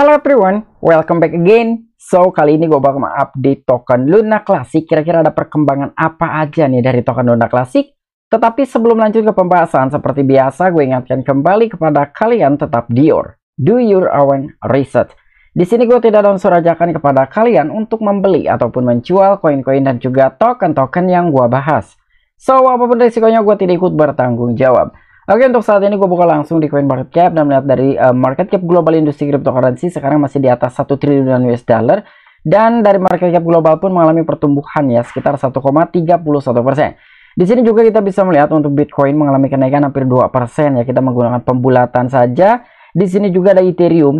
Halo everyone, welcome back again. So, kali ini gue bakal update token Luna Classic. Kira-kira ada perkembangan apa aja nih dari token Luna Classic? Tetapi sebelum lanjut ke pembahasan, seperti biasa gue ingatkan kembali kepada kalian tetap dior. Do your own research. Di sini gue tidak ada unsur ajakan kepada kalian untuk membeli ataupun menjual koin-koin dan juga token-token yang gue bahas. So, apapun risikonya gue tidak ikut bertanggung jawab. Oke untuk saat ini gue buka langsung di CoinMarketCap dan melihat dari uh, market cap global industri cryptocurrency sekarang masih di atas 1 triliun US dollar dan dari market cap global pun mengalami pertumbuhan ya sekitar 1,31%. persen. Di sini juga kita bisa melihat untuk Bitcoin mengalami kenaikan hampir 2% ya kita menggunakan pembulatan saja. Di sini juga ada Ethereum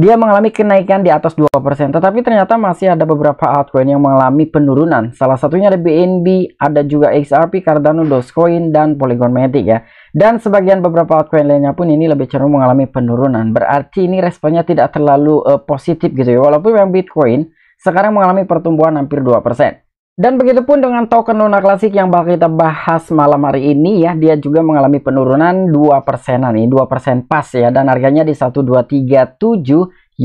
dia mengalami kenaikan di atas 2%, tetapi ternyata masih ada beberapa altcoin yang mengalami penurunan. Salah satunya ada BNB, ada juga XRP, Cardano, Dogecoin, dan Polygon Matic ya. Dan sebagian beberapa altcoin lainnya pun ini lebih cenderung mengalami penurunan. Berarti ini responnya tidak terlalu uh, positif gitu ya. Walaupun yang Bitcoin sekarang mengalami pertumbuhan hampir 2%. Dan begitupun dengan token Luna klasik yang bakal kita bahas malam hari ini ya, dia juga mengalami penurunan 2 persenan nih, 2 persen pas ya, dan harganya di 1237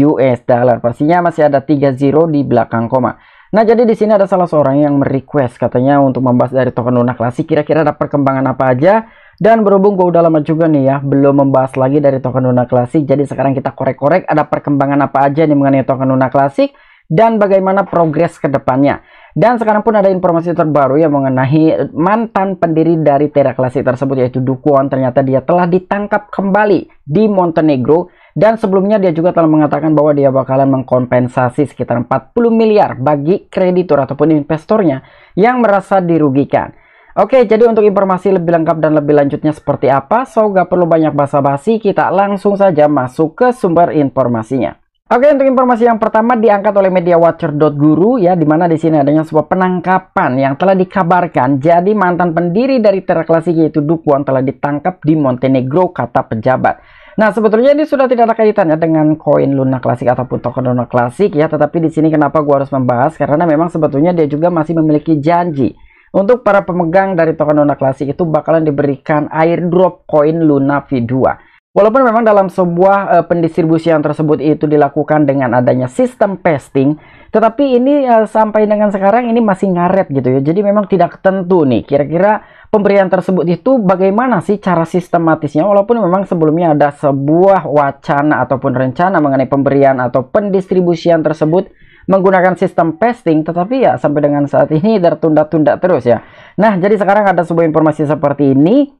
US dollar. Pastinya masih ada 30 di belakang koma. Nah, jadi di sini ada salah seorang yang merequest katanya untuk membahas dari token Luna klasik. kira-kira ada perkembangan apa aja dan berhubung gue udah lama juga nih ya belum membahas lagi dari token Luna klasik. Jadi sekarang kita korek-korek ada perkembangan apa aja nih mengenai token Luna klasik dan bagaimana progres kedepannya. Dan sekarang pun ada informasi terbaru yang mengenai mantan pendiri dari Tera Klasik tersebut yaitu Dukuan Ternyata dia telah ditangkap kembali di Montenegro. Dan sebelumnya dia juga telah mengatakan bahwa dia bakalan mengkompensasi sekitar 40 miliar bagi kreditur ataupun investornya yang merasa dirugikan. Oke, jadi untuk informasi lebih lengkap dan lebih lanjutnya seperti apa, so gak perlu banyak basa-basi, kita langsung saja masuk ke sumber informasinya. Oke, untuk informasi yang pertama diangkat oleh media Watcher.Guru ya, di mana di sini adanya sebuah penangkapan yang telah dikabarkan. Jadi mantan pendiri dari Terra Classic yaitu Dukwon telah ditangkap di Montenegro kata pejabat. Nah, sebetulnya ini sudah tidak ada kaitannya dengan koin Luna Klasik ataupun token Luna Klasik ya, tetapi di sini kenapa gua harus membahas karena memang sebetulnya dia juga masih memiliki janji untuk para pemegang dari token Luna Klasik itu bakalan diberikan airdrop koin Luna V2. Walaupun memang dalam sebuah uh, eh, pendistribusian tersebut itu dilakukan dengan adanya sistem pasting, tetapi ini uh, sampai dengan sekarang ini masih ngaret gitu ya. Jadi memang tidak tentu nih kira-kira pemberian tersebut itu bagaimana sih cara sistematisnya walaupun memang sebelumnya ada sebuah wacana ataupun rencana mengenai pemberian atau pendistribusian tersebut menggunakan sistem pasting tetapi ya sampai dengan saat ini tertunda-tunda terus ya. Nah, jadi sekarang ada sebuah informasi seperti ini.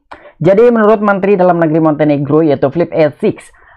Jadi menurut Menteri Dalam Negeri Montenegro yaitu Flip E6,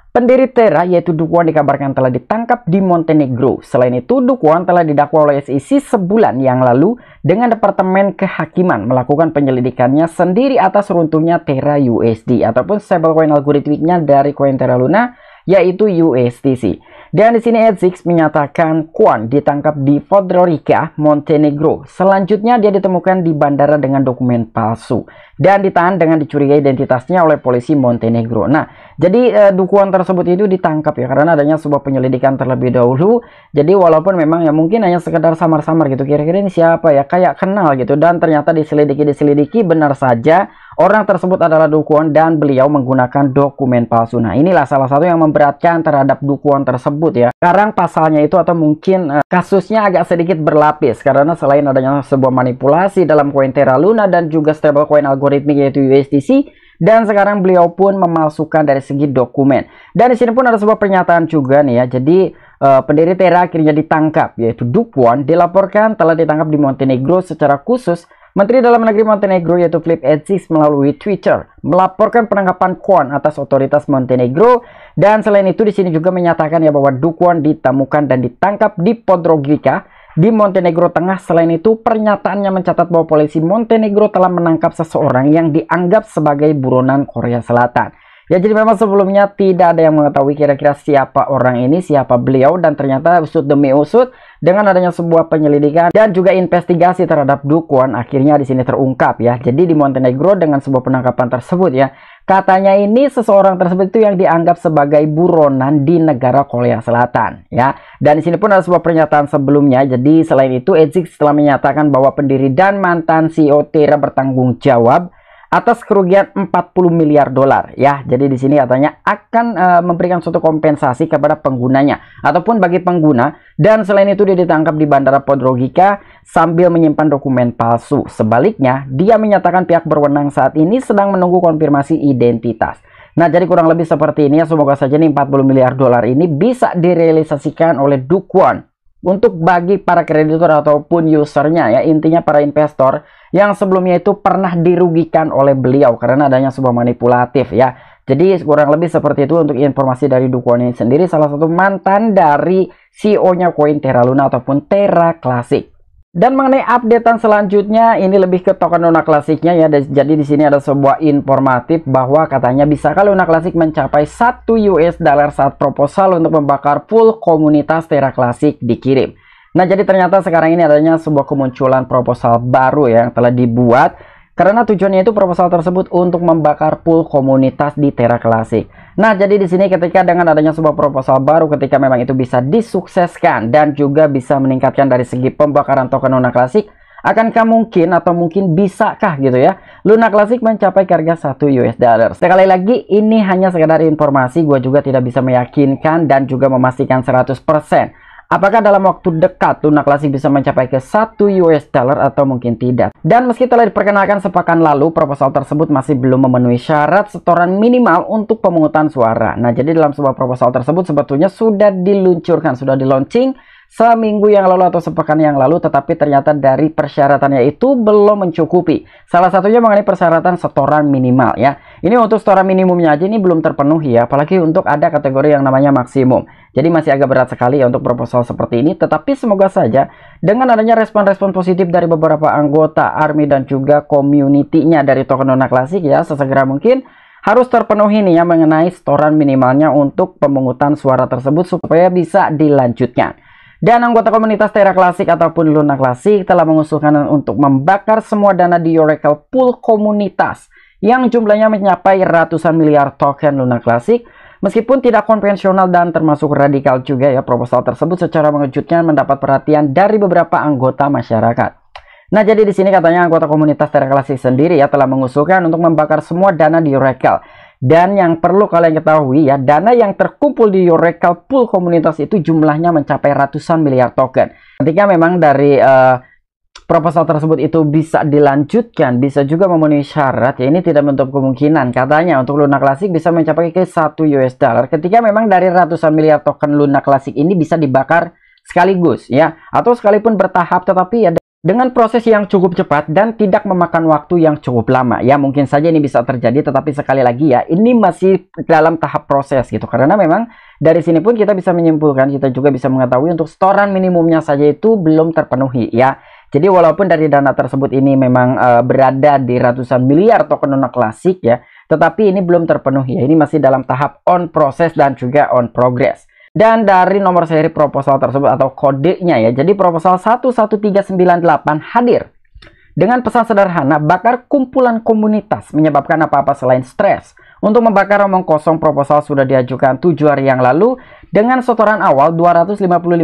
pendiri Terra yaitu Dukwan dikabarkan telah ditangkap di Montenegro. Selain itu, Dukwan telah didakwa oleh SEC sebulan yang lalu dengan Departemen Kehakiman melakukan penyelidikannya sendiri atas runtuhnya Terra USD ataupun stablecoin algoritmiknya dari koin Terra Luna yaitu USTC. Dan di sini Edzix menyatakan Kwan ditangkap di Podgorica, Montenegro. Selanjutnya dia ditemukan di bandara dengan dokumen palsu dan ditahan dengan dicurigai identitasnya oleh polisi Montenegro. Nah, jadi eh, dukuan tersebut itu ditangkap ya karena adanya sebuah penyelidikan terlebih dahulu. Jadi walaupun memang ya mungkin hanya sekedar samar-samar gitu kira-kira ini siapa ya kayak kenal gitu dan ternyata diselidiki diselidiki benar saja Orang tersebut adalah Dukwon dan beliau menggunakan dokumen palsu. Nah, inilah salah satu yang memberatkan terhadap Dukwon tersebut ya. Sekarang pasalnya itu atau mungkin uh, kasusnya agak sedikit berlapis karena selain adanya sebuah manipulasi dalam koin Terra Luna dan juga stablecoin algoritmik yaitu USDC dan sekarang beliau pun memalsukan dari segi dokumen. Dan di sini pun ada sebuah pernyataan juga nih ya. Jadi uh, pendiri Terra akhirnya ditangkap yaitu Dukwon dilaporkan telah ditangkap di Montenegro secara khusus Menteri Dalam Negeri Montenegro yaitu Flip Edzis, melalui Twitter melaporkan penangkapan Kwon atas otoritas Montenegro dan selain itu di sini juga menyatakan ya bahwa Dukwon ditemukan dan ditangkap di Podgorica di Montenegro Tengah. Selain itu pernyataannya mencatat bahwa polisi Montenegro telah menangkap seseorang yang dianggap sebagai buronan Korea Selatan. Ya jadi memang sebelumnya tidak ada yang mengetahui kira-kira siapa orang ini, siapa beliau dan ternyata usut demi usut dengan adanya sebuah penyelidikan dan juga investigasi terhadap Dukuan akhirnya di sini terungkap ya. Jadi di Montenegro dengan sebuah penangkapan tersebut ya, katanya ini seseorang tersebut itu yang dianggap sebagai buronan di negara Korea Selatan ya. Dan di sini pun ada sebuah pernyataan sebelumnya. Jadi selain itu Ezik setelah menyatakan bahwa pendiri dan mantan CEO Tera bertanggung jawab atas kerugian 40 miliar dolar ya. Jadi di sini katanya akan uh, memberikan suatu kompensasi kepada penggunanya ataupun bagi pengguna dan selain itu dia ditangkap di Bandara Podgorica sambil menyimpan dokumen palsu. Sebaliknya, dia menyatakan pihak berwenang saat ini sedang menunggu konfirmasi identitas. Nah, jadi kurang lebih seperti ini ya. Semoga saja nih 40 miliar dolar ini bisa direalisasikan oleh Dukwon untuk bagi para kreditur ataupun usernya ya intinya para investor yang sebelumnya itu pernah dirugikan oleh beliau karena adanya sebuah manipulatif ya jadi kurang lebih seperti itu untuk informasi dari ini sendiri salah satu mantan dari CEO-nya koin Terra Luna ataupun Terra Classic dan mengenai updatean selanjutnya, ini lebih ke token Luna klasiknya ya. Jadi di sini ada sebuah informatif bahwa katanya bisa kalau Luna klasik mencapai 1 US dollar saat proposal untuk membakar full komunitas Terra klasik dikirim. Nah, jadi ternyata sekarang ini adanya sebuah kemunculan proposal baru ya, yang telah dibuat karena tujuannya itu proposal tersebut untuk membakar pool komunitas di Terra Classic. Nah, jadi di sini ketika dengan adanya sebuah proposal baru ketika memang itu bisa disukseskan dan juga bisa meningkatkan dari segi pembakaran token Luna Classic, akankah mungkin atau mungkin bisakah gitu ya Luna Classic mencapai harga 1 US dollar. Sekali lagi ini hanya sekedar informasi, gue juga tidak bisa meyakinkan dan juga memastikan 100% Apakah dalam waktu dekat Luna Classic bisa mencapai ke 1 US dollar atau mungkin tidak? Dan meski telah diperkenalkan sepekan lalu, proposal tersebut masih belum memenuhi syarat setoran minimal untuk pemungutan suara. Nah, jadi dalam sebuah proposal tersebut sebetulnya sudah diluncurkan, sudah di launching seminggu yang lalu atau sepekan yang lalu tetapi ternyata dari persyaratannya itu belum mencukupi. Salah satunya mengenai persyaratan setoran minimal ya. Ini untuk setoran minimumnya aja ini belum terpenuhi ya, apalagi untuk ada kategori yang namanya maksimum. Jadi masih agak berat sekali ya untuk proposal seperti ini, tetapi semoga saja dengan adanya respon-respon positif dari beberapa anggota ARMY dan juga community-nya dari token Nona Klasik ya, sesegera mungkin harus terpenuhi nih ya mengenai setoran minimalnya untuk pemungutan suara tersebut supaya bisa dilanjutkan. Dan anggota komunitas Terra Klasik ataupun Luna Klasik telah mengusulkan untuk membakar semua dana di Oracle Pool komunitas yang jumlahnya mencapai ratusan miliar token Luna Classic. Meskipun tidak konvensional dan termasuk radikal juga ya, proposal tersebut secara mengejutnya mendapat perhatian dari beberapa anggota masyarakat. Nah, jadi di sini katanya anggota komunitas Terra Classic sendiri ya telah mengusulkan untuk membakar semua dana di Oracle. Dan yang perlu kalian ketahui ya, dana yang terkumpul di Oracle pool komunitas itu jumlahnya mencapai ratusan miliar token. Ketika memang dari uh, proposal tersebut itu bisa dilanjutkan, bisa juga memenuhi syarat, ya ini tidak menutup kemungkinan. Katanya untuk Luna Classic bisa mencapai ke 1 US dollar ketika memang dari ratusan miliar token Luna Classic ini bisa dibakar sekaligus ya atau sekalipun bertahap tetapi ya dengan proses yang cukup cepat dan tidak memakan waktu yang cukup lama ya mungkin saja ini bisa terjadi tetapi sekali lagi ya ini masih dalam tahap proses gitu karena memang dari sini pun kita bisa menyimpulkan kita juga bisa mengetahui untuk setoran minimumnya saja itu belum terpenuhi ya jadi walaupun dari dana tersebut ini memang uh, berada di ratusan miliar token Luna klasik ya, tetapi ini belum terpenuhi ya. Ini masih dalam tahap on process dan juga on progress. Dan dari nomor seri proposal tersebut atau kodenya ya, jadi proposal 11398 hadir. Dengan pesan sederhana, bakar kumpulan komunitas menyebabkan apa-apa selain stres. Untuk membakar omong kosong, proposal sudah diajukan 7 hari yang lalu dengan setoran awal 255.415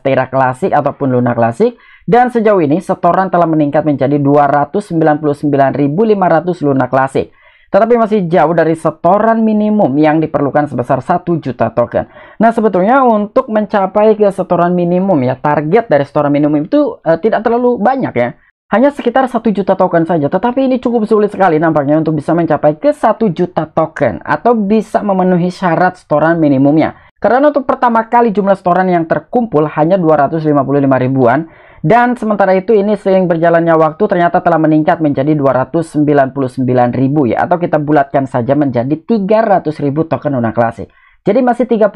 Tera Klasik ataupun Luna Klasik dan sejauh ini setoran telah meningkat menjadi 299.500 Luna klasik. Tetapi masih jauh dari setoran minimum yang diperlukan sebesar 1 juta token. Nah sebetulnya untuk mencapai ke setoran minimum ya target dari setoran minimum itu eh, tidak terlalu banyak ya. Hanya sekitar 1 juta token saja, tetapi ini cukup sulit sekali nampaknya untuk bisa mencapai ke 1 juta token atau bisa memenuhi syarat setoran minimumnya. Karena untuk pertama kali jumlah setoran yang terkumpul hanya 255 ribuan dan sementara itu ini seiring berjalannya waktu ternyata telah meningkat menjadi 299 ribu ya atau kita bulatkan saja menjadi 300 ribu token Luna Classic. Jadi masih 30%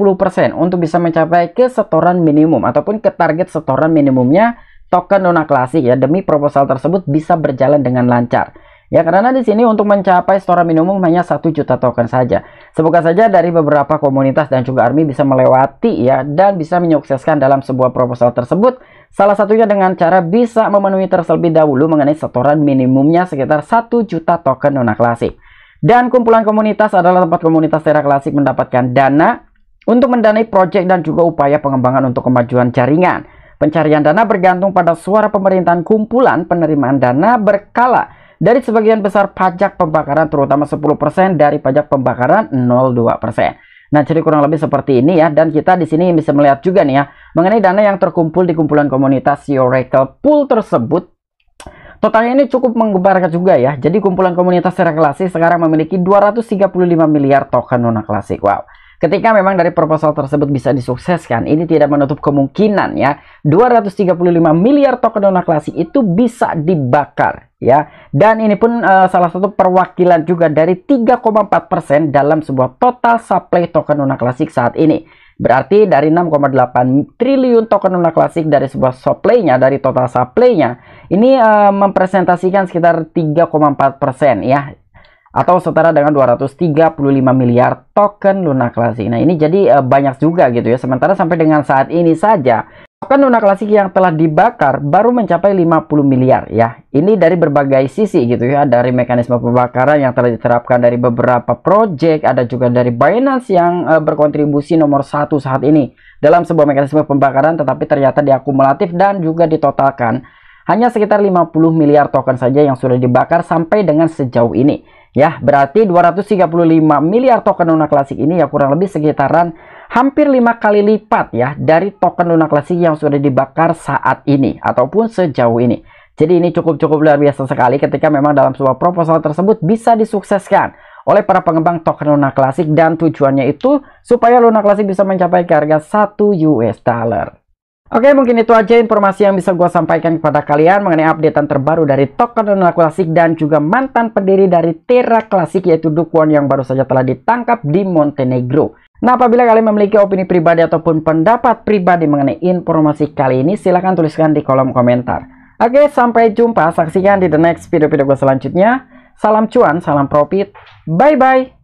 untuk bisa mencapai ke setoran minimum ataupun ke target setoran minimumnya token Luna Classic ya demi proposal tersebut bisa berjalan dengan lancar. Ya karena di sini untuk mencapai setoran minimum hanya 1 juta token saja. Semoga saja dari beberapa komunitas dan juga ARMY bisa melewati ya dan bisa menyukseskan dalam sebuah proposal tersebut. Salah satunya dengan cara bisa memenuhi terlebih dahulu mengenai setoran minimumnya sekitar 1 juta token nona klasik. Dan kumpulan komunitas adalah tempat komunitas Terra Klasik mendapatkan dana untuk mendanai proyek dan juga upaya pengembangan untuk kemajuan jaringan. Pencarian dana bergantung pada suara pemerintahan kumpulan penerimaan dana berkala dari sebagian besar pajak pembakaran terutama 10% dari pajak pembakaran 0,2%. Nah, jadi kurang lebih seperti ini ya. Dan kita di sini bisa melihat juga nih ya, mengenai dana yang terkumpul di kumpulan komunitas Oracle Pool tersebut. Totalnya ini cukup menggembarkan juga ya. Jadi kumpulan komunitas secara klasik sekarang memiliki 235 miliar token nona klasik. Wow. Ketika memang dari proposal tersebut bisa disukseskan, ini tidak menutup kemungkinan ya 235 miliar token dona klasik itu bisa dibakar ya. Dan ini pun uh, salah satu perwakilan juga dari 3,4% dalam sebuah total supply token dona klasik saat ini. Berarti dari 6,8 triliun token Luna klasik dari sebuah supply-nya, dari total supply-nya, ini uh, mempresentasikan sekitar 3,4% ya atau setara dengan 235 miliar token Luna Classic. Nah, ini jadi uh, banyak juga gitu ya. Sementara sampai dengan saat ini saja token Luna Classic yang telah dibakar baru mencapai 50 miliar ya. Ini dari berbagai sisi gitu ya, dari mekanisme pembakaran yang telah diterapkan dari beberapa project, ada juga dari Binance yang uh, berkontribusi nomor satu saat ini dalam sebuah mekanisme pembakaran tetapi ternyata diakumulatif dan juga ditotalkan hanya sekitar 50 miliar token saja yang sudah dibakar sampai dengan sejauh ini. Ya, berarti 235 miliar token Luna klasik ini ya kurang lebih sekitaran hampir lima kali lipat ya dari token Luna klasik yang sudah dibakar saat ini ataupun sejauh ini. Jadi ini cukup-cukup luar biasa sekali ketika memang dalam sebuah proposal tersebut bisa disukseskan oleh para pengembang token Luna klasik dan tujuannya itu supaya Luna klasik bisa mencapai harga 1 US dollar. Oke, mungkin itu aja informasi yang bisa gue sampaikan kepada kalian mengenai updatean terbaru dari token Luna klasik dan juga mantan pendiri dari Terra klasik yaitu Dukwon yang baru saja telah ditangkap di Montenegro. Nah, apabila kalian memiliki opini pribadi ataupun pendapat pribadi mengenai informasi kali ini, silahkan tuliskan di kolom komentar. Oke, sampai jumpa. Saksikan di the next video-video gue selanjutnya. Salam cuan, salam profit. Bye-bye.